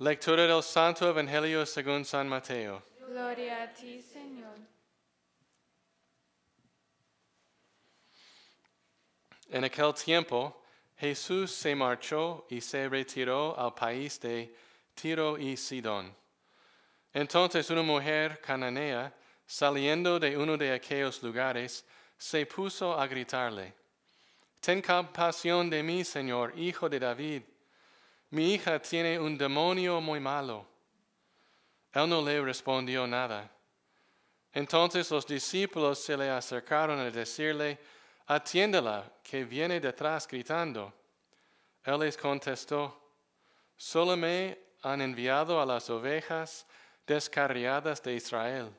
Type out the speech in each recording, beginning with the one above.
Lectura del Santo Evangelio según San Mateo. Gloria a ti, Señor. En aquel tiempo, Jesús se marchó y se retiró al país de Tiro y Sidón. Entonces una mujer cananea, saliendo de uno de aquellos lugares, se puso a gritarle, Ten compasión de mí, Señor, hijo de David mi hija tiene un demonio muy malo. Él no le respondió nada. Entonces los discípulos se le acercaron a decirle, atiéndela, que viene detrás gritando. Él les contestó, solo me han enviado a las ovejas descarriadas de Israel.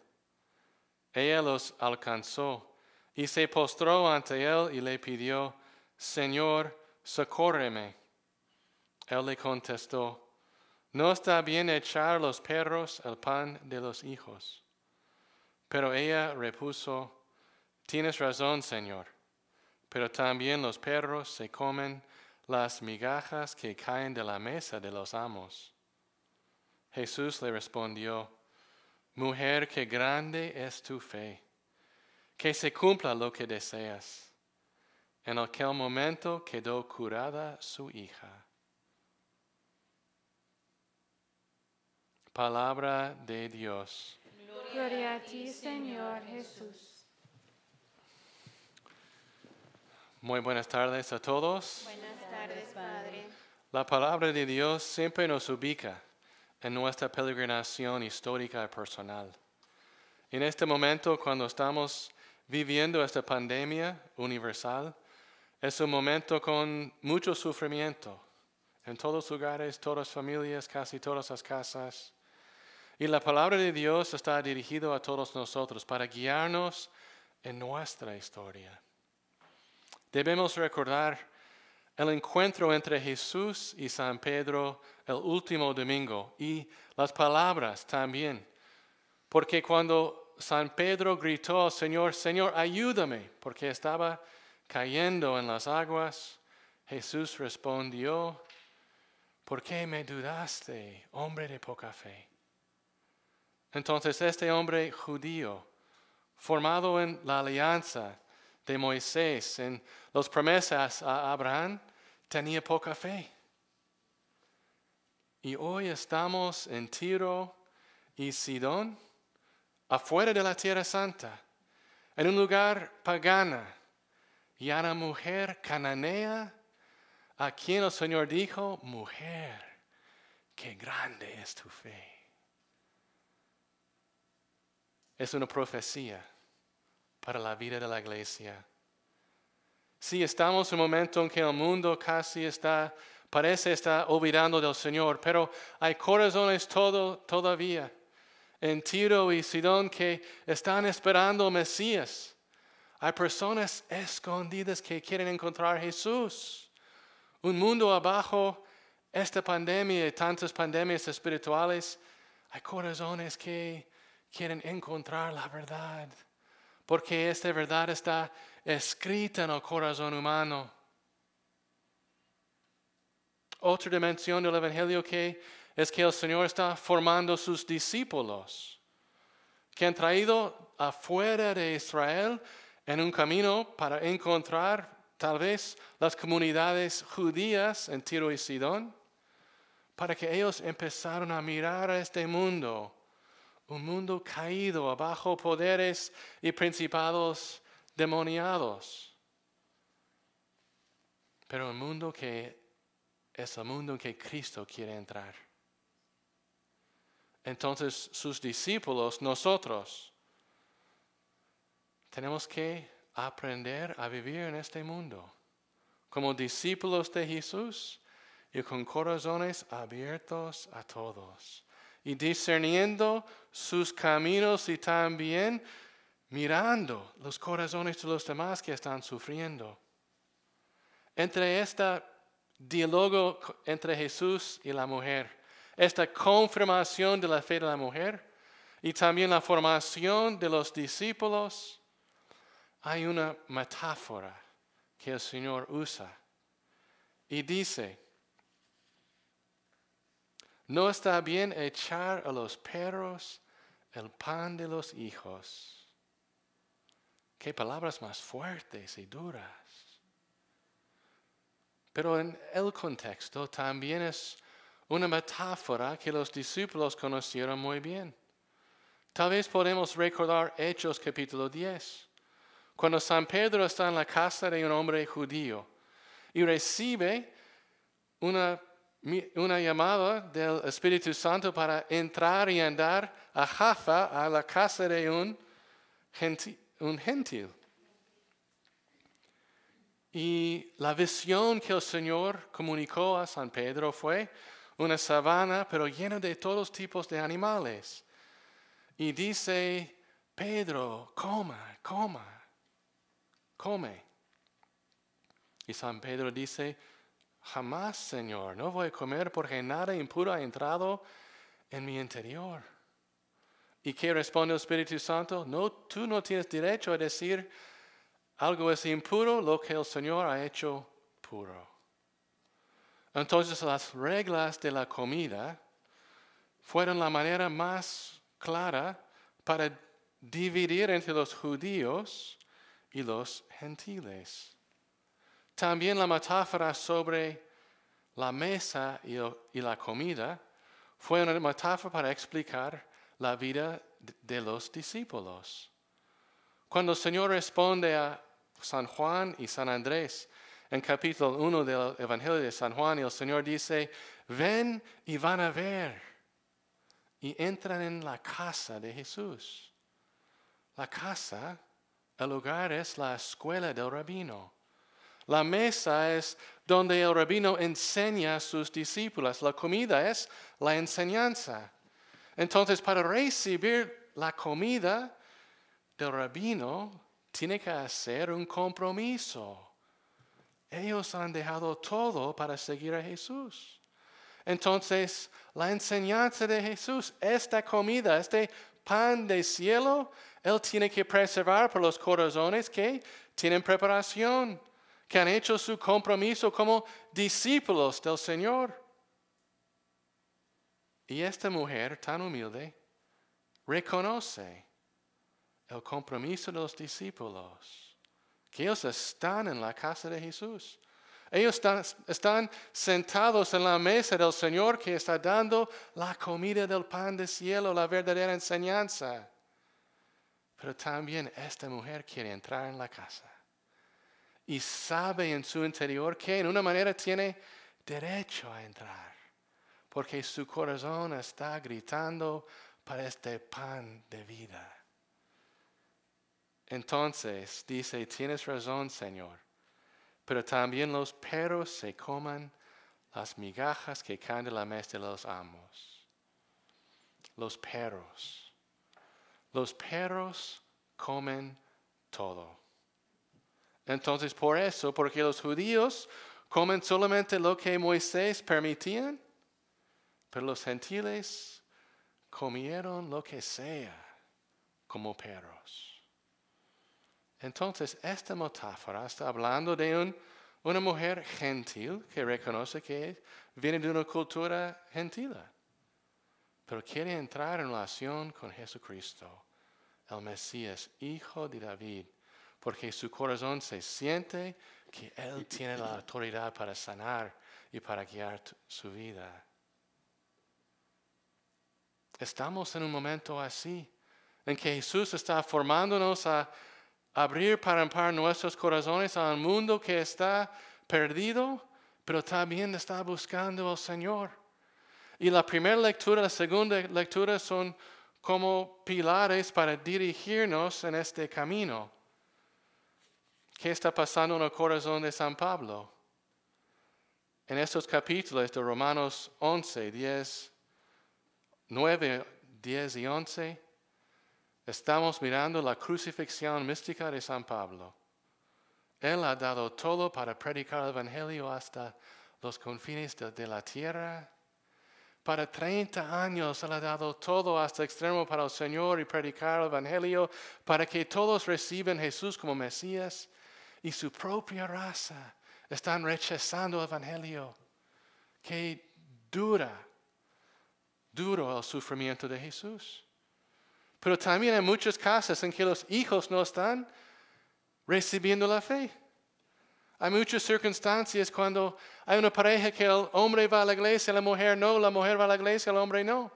Ella los alcanzó y se postró ante él y le pidió, Señor, socórreme. Él le contestó, no está bien echar los perros al pan de los hijos. Pero ella repuso, tienes razón, Señor, pero también los perros se comen las migajas que caen de la mesa de los amos. Jesús le respondió, Mujer, qué grande es tu fe, que se cumpla lo que deseas. En aquel momento quedó curada su hija. Palabra de Dios. Gloria a ti, Señor Jesús. Muy buenas tardes a todos. Buenas tardes, Padre. La palabra de Dios siempre nos ubica en nuestra peregrinación histórica y personal. En este momento, cuando estamos viviendo esta pandemia universal, es un momento con mucho sufrimiento en todos lugares, todas las familias, casi todas las casas. Y la palabra de Dios está dirigida a todos nosotros para guiarnos en nuestra historia. Debemos recordar el encuentro entre Jesús y San Pedro el último domingo y las palabras también. Porque cuando San Pedro gritó, Señor, Señor, ayúdame, porque estaba cayendo en las aguas, Jesús respondió, ¿por qué me dudaste, hombre de poca fe? Entonces este hombre judío, formado en la alianza de Moisés, en las promesas a Abraham, tenía poca fe. Y hoy estamos en Tiro y Sidón, afuera de la Tierra Santa, en un lugar pagana, y a una mujer cananea, a quien el Señor dijo, mujer, qué grande es tu fe es una profecía para la vida de la iglesia. Si estamos en un momento en que el mundo casi está, parece estar olvidando del Señor, pero hay corazones todo, todavía en Tiro y Sidón que están esperando Mesías. Hay personas escondidas que quieren encontrar a Jesús. Un mundo abajo, esta pandemia y tantas pandemias espirituales, hay corazones que quieren encontrar la verdad, porque esta verdad está escrita en el corazón humano. Otra dimensión del Evangelio que es que el Señor está formando sus discípulos, que han traído afuera de Israel en un camino para encontrar tal vez las comunidades judías en Tiro y Sidón, para que ellos empezaron a mirar a este mundo un mundo caído, bajo poderes y principados demoniados. Pero el mundo que es el mundo en que Cristo quiere entrar. Entonces sus discípulos, nosotros, tenemos que aprender a vivir en este mundo como discípulos de Jesús y con corazones abiertos a todos y discerniendo sus caminos y también mirando los corazones de los demás que están sufriendo. Entre este diálogo entre Jesús y la mujer, esta confirmación de la fe de la mujer y también la formación de los discípulos, hay una metáfora que el Señor usa y dice, no está bien echar a los perros el pan de los hijos. Qué palabras más fuertes y duras. Pero en el contexto también es una metáfora que los discípulos conocieron muy bien. Tal vez podemos recordar Hechos capítulo 10, cuando San Pedro está en la casa de un hombre judío y recibe una una llamada del Espíritu Santo para entrar y andar a Jaffa, a la casa de un, un gentil. Y la visión que el Señor comunicó a San Pedro fue una sabana, pero llena de todos tipos de animales. Y dice, Pedro, coma, coma, come. Y San Pedro dice, Jamás, Señor, no voy a comer porque nada impuro ha entrado en mi interior. ¿Y qué responde el Espíritu Santo? No, tú no tienes derecho a decir algo es impuro, lo que el Señor ha hecho puro. Entonces las reglas de la comida fueron la manera más clara para dividir entre los judíos y los gentiles. También la metáfora sobre la mesa y, la comida fue una metáfora para explicar la vida de los discípulos. Cuando el Señor responde a San Juan y San Andrés en capítulo 1 del Evangelio de San Juan, el Señor dice, ven y van a ver. Y entran en la casa de Jesús. La casa, el lugar es la escuela del rabino. La mesa es donde el rabino enseña a sus discípulos. La comida es la enseñanza. Entonces, para recibir la comida del rabino, tiene que hacer un compromiso. Ellos han dejado todo para seguir a Jesús. Entonces, la enseñanza de Jesús, esta comida, este pan de cielo, Él tiene que preservar por los corazones que tienen preparación que han hecho su compromiso como discípulos del Señor. Y esta mujer tan humilde reconoce el compromiso de los discípulos, que ellos están en la casa de Jesús. Ellos están, están, sentados en la mesa del Señor que está dando la comida del pan de cielo, la verdadera enseñanza. Pero también esta mujer quiere entrar en la casa y sabe en su interior que en una manera tiene derecho a entrar, porque su corazón está gritando para este pan de vida. Entonces dice, tienes razón, Señor, pero también los perros se coman las migajas que caen de la mesa de los amos. Los perros. Los perros comen todo. Entonces, por eso, porque los judíos comen solamente lo que Moisés permitía, pero los gentiles comieron lo que sea como perros. Entonces, esta metáfora está hablando de una mujer gentil que reconoce que viene de una cultura gentila, pero quiere entrar en relación con Jesucristo, el Mesías, hijo de David porque su corazón se siente que Él tiene la autoridad para sanar y para guiar su vida. Estamos en un momento así, en que Jesús está formándonos a abrir para amparar nuestros corazones al mundo que está perdido, pero también está buscando al Señor. Y la primera lectura, la segunda lectura son como pilares para dirigirnos en este camino. ¿Qué está pasando en el corazón de San Pablo? En estos capítulos de Romanos 11, 10, 9, 10 y 11, estamos mirando la crucifixión mística de San Pablo. Él ha dado todo para predicar el Evangelio hasta los confines de, la tierra. Para 30 años Él ha dado todo hasta extremo para el Señor y predicar el Evangelio para que todos reciban Jesús como Mesías y su propia raza están rechazando el Evangelio. que dura, duro el sufrimiento de Jesús. Pero también hay muchas casas en que los hijos no están recibiendo la fe. Hay muchas circunstancias cuando hay una pareja que el hombre va a la iglesia, la mujer no, la mujer va a la iglesia, el hombre no.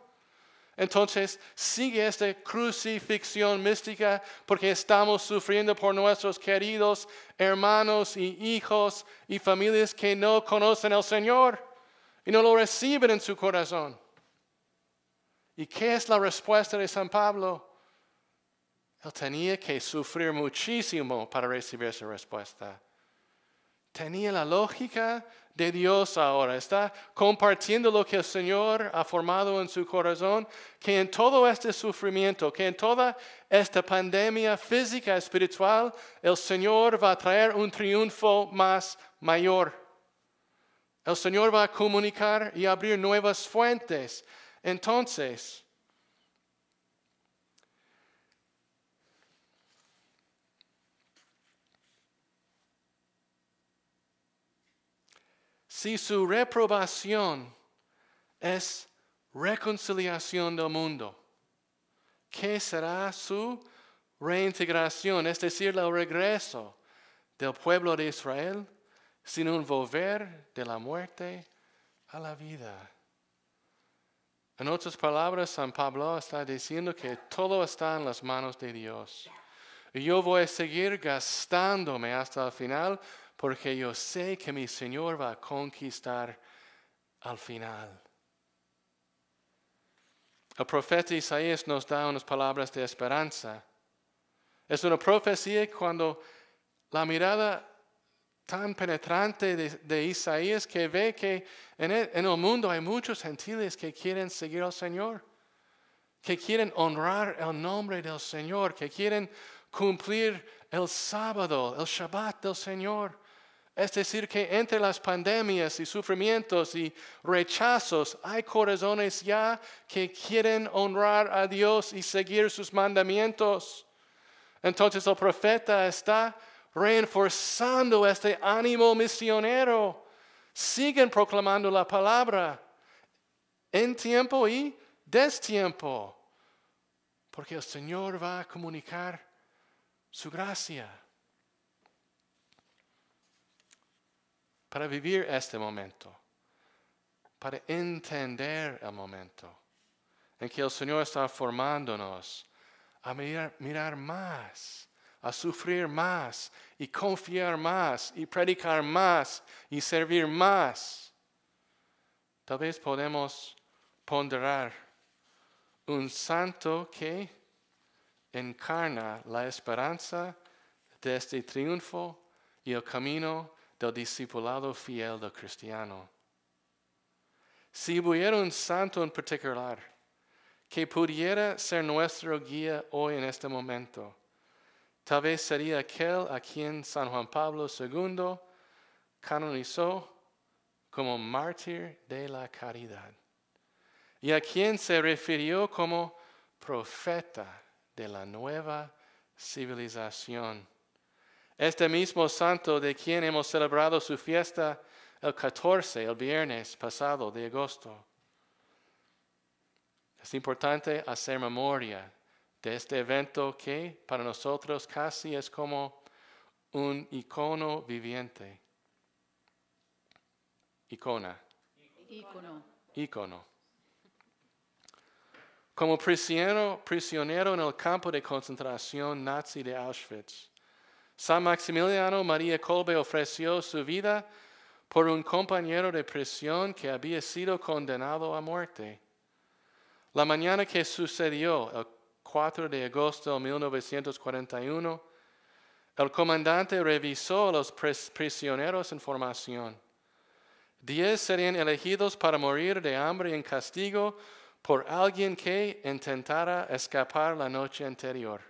Entonces sigue esta crucifixión mística porque estamos sufriendo por nuestros queridos hermanos y hijos y familias que no conocen al Señor y no lo reciben en su corazón. ¿Y qué es la respuesta de San Pablo? Él tenía que sufrir muchísimo para recibir esa respuesta. Tenía la lógica de Dios ahora, está compartiendo lo que el Señor ha formado en su corazón, que en todo este sufrimiento, que en toda esta pandemia física, espiritual, el Señor va a traer un triunfo más mayor. El Señor va a comunicar y abrir nuevas fuentes. Entonces, si su reprobación es reconciliación del mundo, ¿qué será su reintegración, es decir, el regreso del pueblo de Israel, sin un volver de la muerte a la vida? En otras palabras, San Pablo está diciendo que todo está en las manos de Dios. Y yo voy a seguir gastándome hasta el final porque yo sé que mi Señor va a conquistar al final. El profeta Isaías nos da unas palabras de esperanza. Es una profecía cuando la mirada tan penetrante de, Isaías que ve que en el, en el mundo hay muchos gentiles que quieren seguir al Señor, que quieren honrar el nombre del Señor, que quieren cumplir el sábado, el Shabbat del Señor. Es decir, que entre las pandemias y sufrimientos y rechazos hay corazones ya que quieren honrar a Dios y seguir sus mandamientos. Entonces el profeta está reforzando este ánimo misionero. Siguen proclamando la palabra en tiempo y destiempo, porque el Señor va a comunicar su gracia. para vivir este momento, para entender el momento en que el Señor está formándonos a mirar, más, a sufrir más y confiar más y predicar más y servir más. Tal vez podemos ponderar un santo que encarna la esperanza de este triunfo y el camino del discipulado fiel del cristiano. Si hubiera un santo en particular que pudiera ser nuestro guía hoy en este momento, tal vez sería aquel a quien San Juan Pablo II canonizó como mártir de la caridad y a quien se refirió como profeta de la nueva civilización este mismo santo de quien hemos celebrado su fiesta el 14, el viernes pasado de agosto. Es importante hacer memoria de este evento que para nosotros casi es como un icono viviente. Icona. Icono. Icono. Como prisionero, prisionero en el campo de concentración nazi de Auschwitz, San Maximiliano María Colbe ofreció su vida por un compañero de prisión que había sido condenado a muerte. La mañana que sucedió, el 4 de agosto de 1941, el comandante revisó a los prisioneros en formación. Diez serían elegidos para morir de hambre en castigo por alguien que intentara escapar la noche anterior.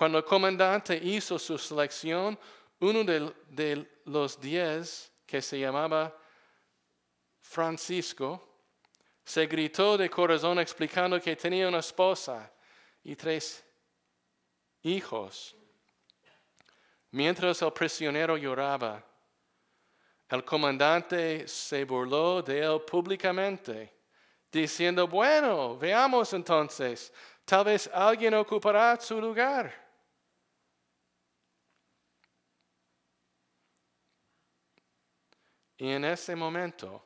Cuando el comandante hizo su selección, uno de, los diez, que se llamaba Francisco, se gritó de corazón explicando que tenía una esposa y tres hijos. Mientras el prisionero lloraba, el comandante se burló de él públicamente, diciendo, bueno, veamos entonces, tal vez alguien ocupará su lugar. Y en ese momento,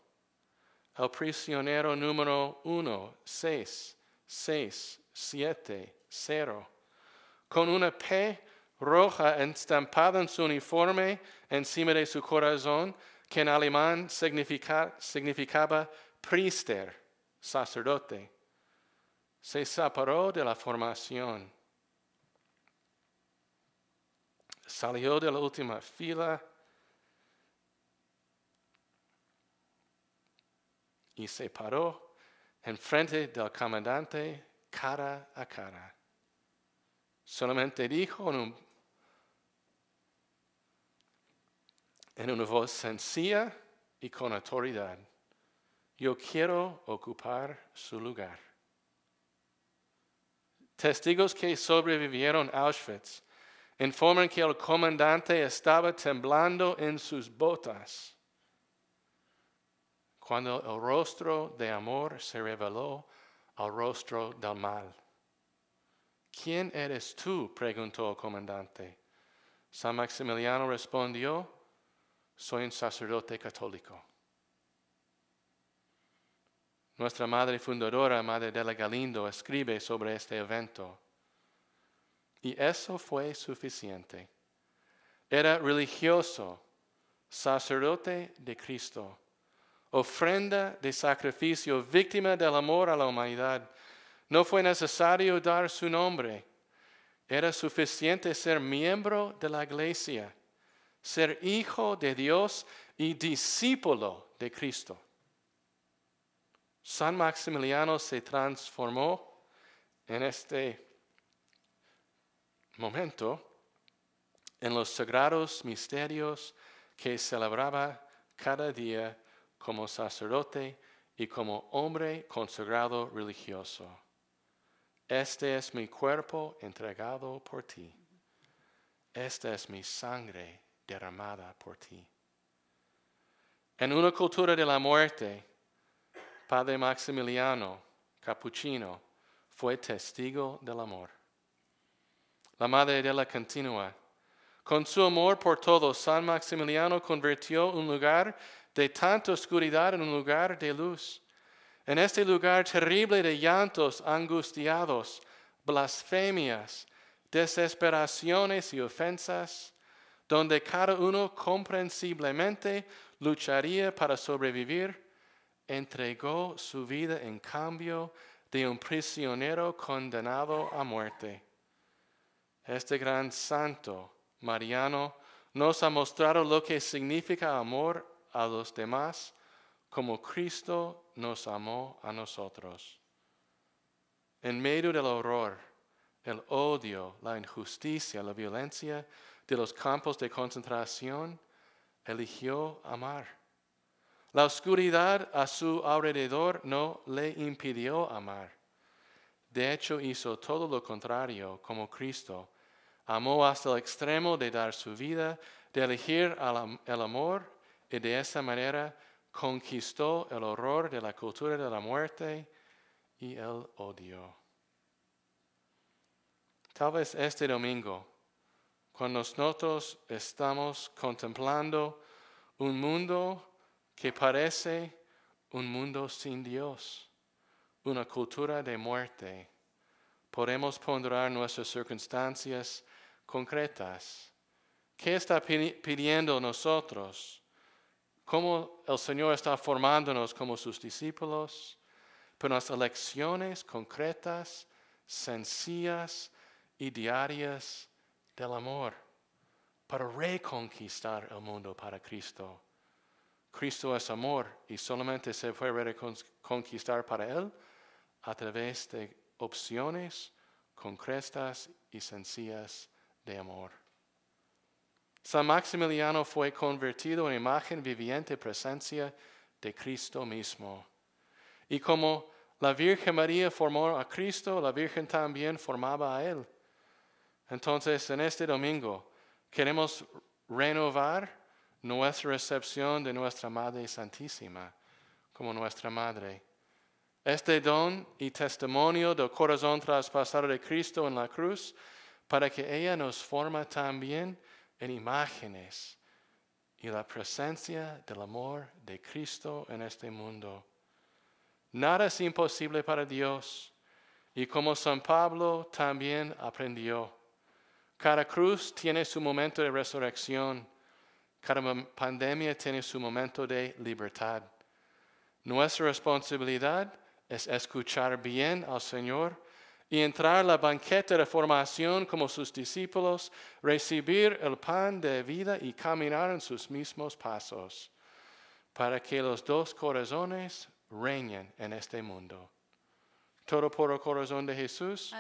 el prisionero número 1, 6, con una P roja estampada en su uniforme encima de su corazón, que en alemán significaba priester, sacerdote, se separó de la formación, salió de la última fila y se paró enfrente del comandante cara a cara. Solamente dijo en, en una voz sencilla y con autoridad, yo quiero ocupar su lugar. Testigos que sobrevivieron a Auschwitz informan que el comandante estaba temblando en sus botas cuando el rostro de amor se reveló al rostro del mal. ¿Quién eres tú? preguntó el comandante. San Maximiliano respondió, soy un sacerdote católico. Nuestra madre fundadora, Madre de la Galindo, escribe sobre este evento. Y eso fue suficiente. Era religioso, sacerdote de Cristo ofrenda de sacrificio, víctima del amor a la humanidad. No fue necesario dar su nombre. Era suficiente ser miembro de la iglesia, ser hijo de Dios y discípulo de Cristo. San Maximiliano se transformó en este momento en los sagrados misterios que celebraba cada día como sacerdote y como hombre consagrado religioso. Este es mi cuerpo entregado por ti. Esta es mi sangre derramada por ti. En una cultura de la muerte, Padre Maximiliano Capuchino fue testigo del amor. La madre de la continua con su amor por todos, San Maximiliano convirtió un lugar de tanta oscuridad en un lugar de luz. En este lugar terrible de llantos angustiados, blasfemias, desesperaciones y ofensas, donde cada uno comprensiblemente lucharía para sobrevivir, entregó su vida en cambio de un prisionero condenado a muerte. Este gran santo Mariano nos ha mostrado lo que significa amor a los demás como Cristo nos amó a nosotros. En medio del horror, el odio, la injusticia, la violencia de los campos de concentración, eligió amar. La oscuridad a su alrededor no le impidió amar. De hecho, hizo todo lo contrario como Cristo Amó hasta el extremo de dar su vida, de elegir el amor y de esa manera conquistó el horror de la cultura de la muerte y el odio. Tal vez este domingo, cuando nosotros estamos contemplando un mundo que parece un mundo sin Dios, una cultura de muerte, podemos ponderar nuestras circunstancias concretas. ¿Qué está pidiendo nosotros? ¿Cómo el Señor está formándonos como sus discípulos? Por las lecciones concretas, sencillas y diarias del amor para reconquistar el mundo para Cristo. Cristo es amor y solamente se puede reconquistar para Él a través de opciones concretas y sencillas de amor. San Maximiliano fue convertido en imagen viviente presencia de Cristo mismo. Y como la Virgen María formó a Cristo, la Virgen también formaba a Él. Entonces, en este domingo queremos renovar nuestra recepción de nuestra Madre Santísima como nuestra Madre. Este don y testimonio del corazón traspasado de Cristo en la cruz para que ella nos forma también en imágenes y la presencia del amor de Cristo en este mundo. Nada es imposible para Dios. Y como San Pablo también aprendió, cada cruz tiene su momento de resurrección, cada pandemia tiene su momento de libertad. Nuestra responsabilidad es escuchar bien al Señor y entrar a la banqueta de formación como sus discípulos, recibir el pan de vida y caminar en sus mismos pasos, para que los dos corazones reinen en este mundo. Todo por el corazón de Jesús.